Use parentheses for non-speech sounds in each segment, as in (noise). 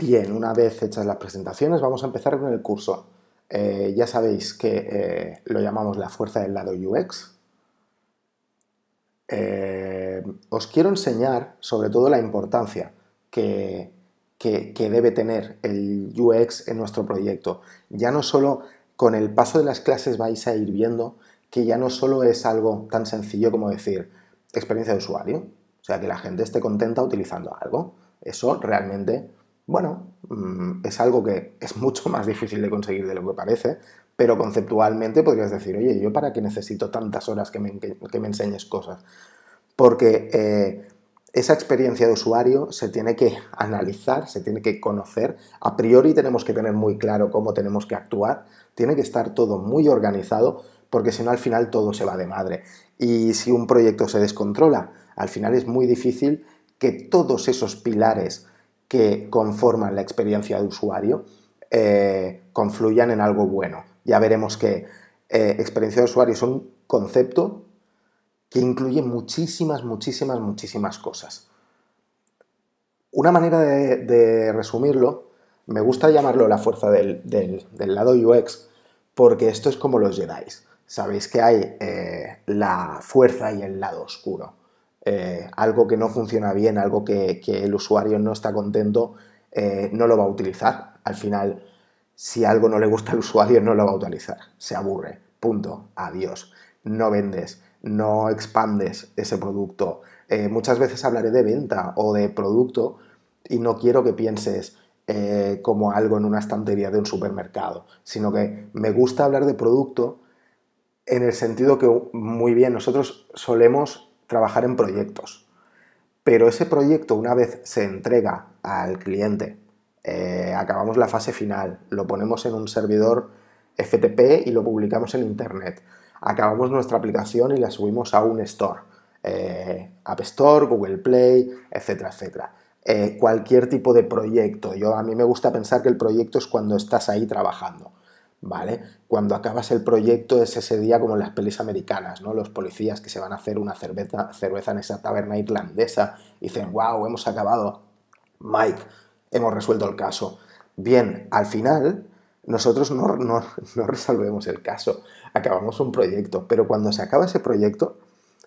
Bien, una vez hechas las presentaciones, vamos a empezar con el curso. Eh, ya sabéis que eh, lo llamamos la fuerza del lado UX. Eh, os quiero enseñar sobre todo la importancia que, que debe tener el UX en nuestro proyecto. Ya no solo con el paso de las clases vais a ir viendo que ya no solo es algo tan sencillo como decir experiencia de usuario, o sea, que la gente esté contenta utilizando algo. Eso realmente bueno, mm, es algo que es mucho más difícil de conseguir de lo que parece, pero conceptualmente podrías decir, oye, ¿yo para qué necesito tantas horas que me, enseñes cosas? Porque eh, esa experiencia de usuario se tiene que analizar, se tiene que conocer, a priori tenemos que tener muy claro cómo tenemos que actuar, tiene que estar todo muy organizado, porque si no al final todo se va de madre. Y si un proyecto se descontrola, al final es muy difícil que todos esos pilares que conforman la experiencia de usuario eh, confluyan en algo bueno. Ya veremos que eh, experiencia de usuario es un concepto que incluye muchísimas, muchísimas, muchísimas cosas. Una manera de, resumirlo, me gusta llamarlo la fuerza del, lado UX, porque esto es como los Jedi. Sabéis que hay eh, la fuerza y el lado oscuro. Eh, algo que no funciona bien, algo que, el usuario no está contento, eh, no lo va a utilizar. Al final, si algo no le gusta al usuario, no lo va a utilizar. Se aburre. Punto. Adiós. No vendes, no expandes ese producto. Eh, muchas veces hablaré de venta o de producto y no quiero que pienses como algo en una estantería de un supermercado, sino que me gusta hablar de producto en el sentido que muy bien nosotros solemos trabajar en proyectos. Pero ese proyecto, una vez se entrega al cliente, eh, acabamos la fase final, lo ponemos en un servidor FTP y lo publicamos en Internet, acabamos nuestra aplicación y la subimos a un store, eh, App Store, Google Play, etcétera, etcétera. Eh, cualquier tipo de proyecto. Yo a mí me gusta pensar que el proyecto es cuando estás ahí trabajando. ¿vale? Cuando acabas el proyecto es ese día como en las pelis americanas, ¿no? Los policías que se van a hacer una cerveza, cerveza en esa taberna irlandesa y dicen, wow, hemos acabado, Mike, hemos resuelto el caso. Bien, al final nosotros no, resolvemos el caso, acabamos un proyecto, pero cuando se acaba ese proyecto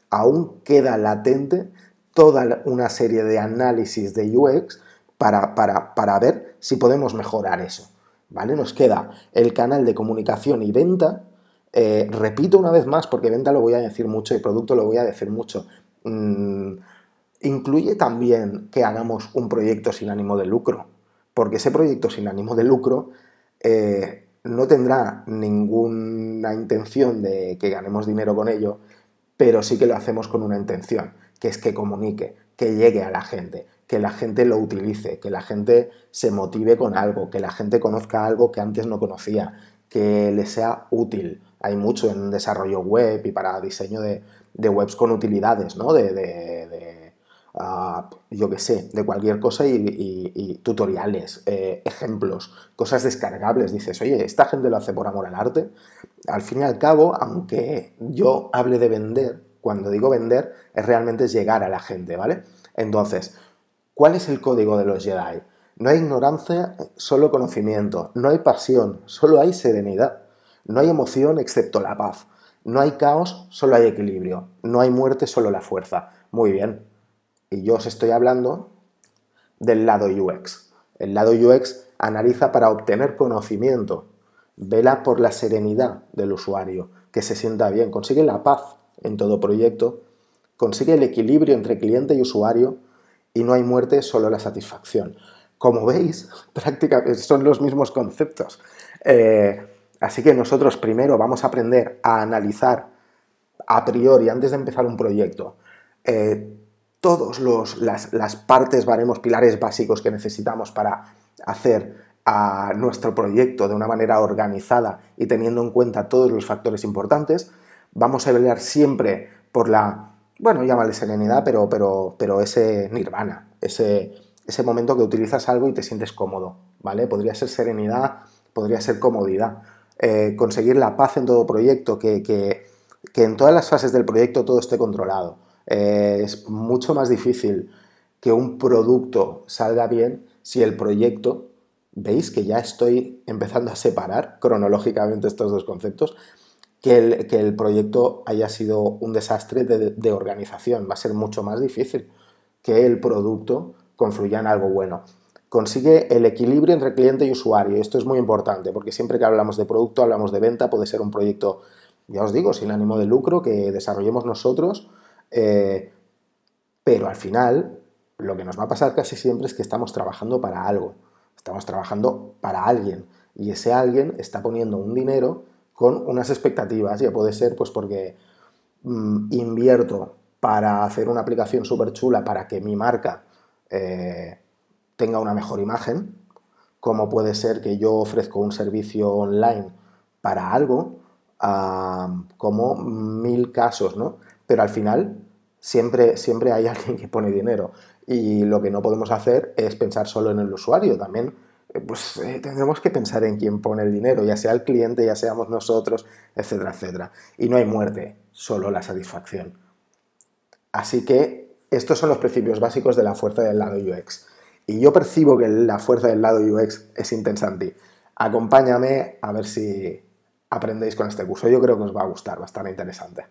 aún queda latente toda una serie de análisis de UX para ver si podemos mejorar eso. ¿vale? Nos queda el canal de comunicación y venta. Eh, repito una vez más, porque venta lo voy a decir mucho y producto lo voy a decir mucho. Mm, incluye también que hagamos un proyecto sin ánimo de lucro, porque ese proyecto sin ánimo de lucro eh, no tendrá ninguna intención de que ganemos dinero con ello, pero sí que lo hacemos con una intención, que es que comunique, que llegue a la gente que la gente lo utilice, que la gente se motive con algo, que la gente conozca algo que antes no conocía, que le sea útil. Hay mucho en desarrollo web y para diseño de, webs con utilidades, ¿no? De, de, ah, yo qué sé, de cualquier cosa y, tutoriales, eh, ejemplos, cosas descargables. Dices, oye, esta gente lo hace por amor al arte. Al fin y al cabo, aunque yo hable de vender, cuando digo vender, es realmente llegar a la gente, ¿vale? Entonces, ¿Cuál es el código de los Jedi? No hay ignorancia, solo conocimiento. No hay pasión, solo hay serenidad. No hay emoción excepto la paz. No hay caos, solo hay equilibrio. No hay muerte, solo la fuerza. Muy bien. Y yo os estoy hablando del lado UX. El lado UX analiza para obtener conocimiento. Vela por la serenidad del usuario, que se sienta bien. Consigue la paz en todo proyecto. Consigue el equilibrio entre cliente y usuario y no hay muerte, solo la satisfacción. Como veis, (laughs) prácticamente son los mismos conceptos. Eh, así que nosotros primero vamos a aprender a analizar a priori, antes de empezar un proyecto, eh, todas las, partes, baremos, pilares básicos que necesitamos para hacer a nuestro proyecto de una manera organizada y teniendo en cuenta todos los factores importantes. Vamos a velar siempre por la bueno, llámale serenidad, pero, pero, pero ese nirvana, ese, ese momento que utilizas algo y te sientes cómodo, ¿vale? Podría ser serenidad, podría ser comodidad. Eh, conseguir la paz en todo proyecto, que, en todas las fases del proyecto todo esté controlado. Eh, es mucho más difícil que un producto salga bien si el proyecto, veis que ya estoy empezando a separar cronológicamente estos dos conceptos, que el, proyecto haya sido un desastre de, organización. Va a ser mucho más difícil que el producto confluya en algo bueno consigue el equilibrio entre cliente y usuario. Esto es muy importante porque siempre que hablamos de producto, hablamos de venta, puede ser un proyecto, ya os digo, sin ánimo de lucro que desarrollemos nosotros, eh, pero al final lo que nos va a pasar casi siempre es que estamos trabajando para algo, estamos trabajando para alguien y ese alguien está poniendo un dinero con unas expectativas, ya puede ser pues porque mm, invierto para hacer una aplicación súper chula para que mi marca eh, tenga una mejor imagen, como puede ser que yo ofrezco un servicio online para algo, como mil casos, ¿no? Pero al final siempre, siempre hay (laughs) alguien que pone dinero y lo que no podemos hacer es pensar solo en el usuario, también eh, pues eh, tendremos que pensar en quién pone el dinero, ya sea el cliente, ya seamos nosotros, etcétera, etcétera. Y no hay muerte, solo la satisfacción. Así que estos son los principios básicos de la fuerza del lado UX. Y yo percibo que la fuerza del lado UX es intensa en ti. Acompáñame a ver si aprendéis con este curso. Yo creo que os va a gustar, va a estar interesante.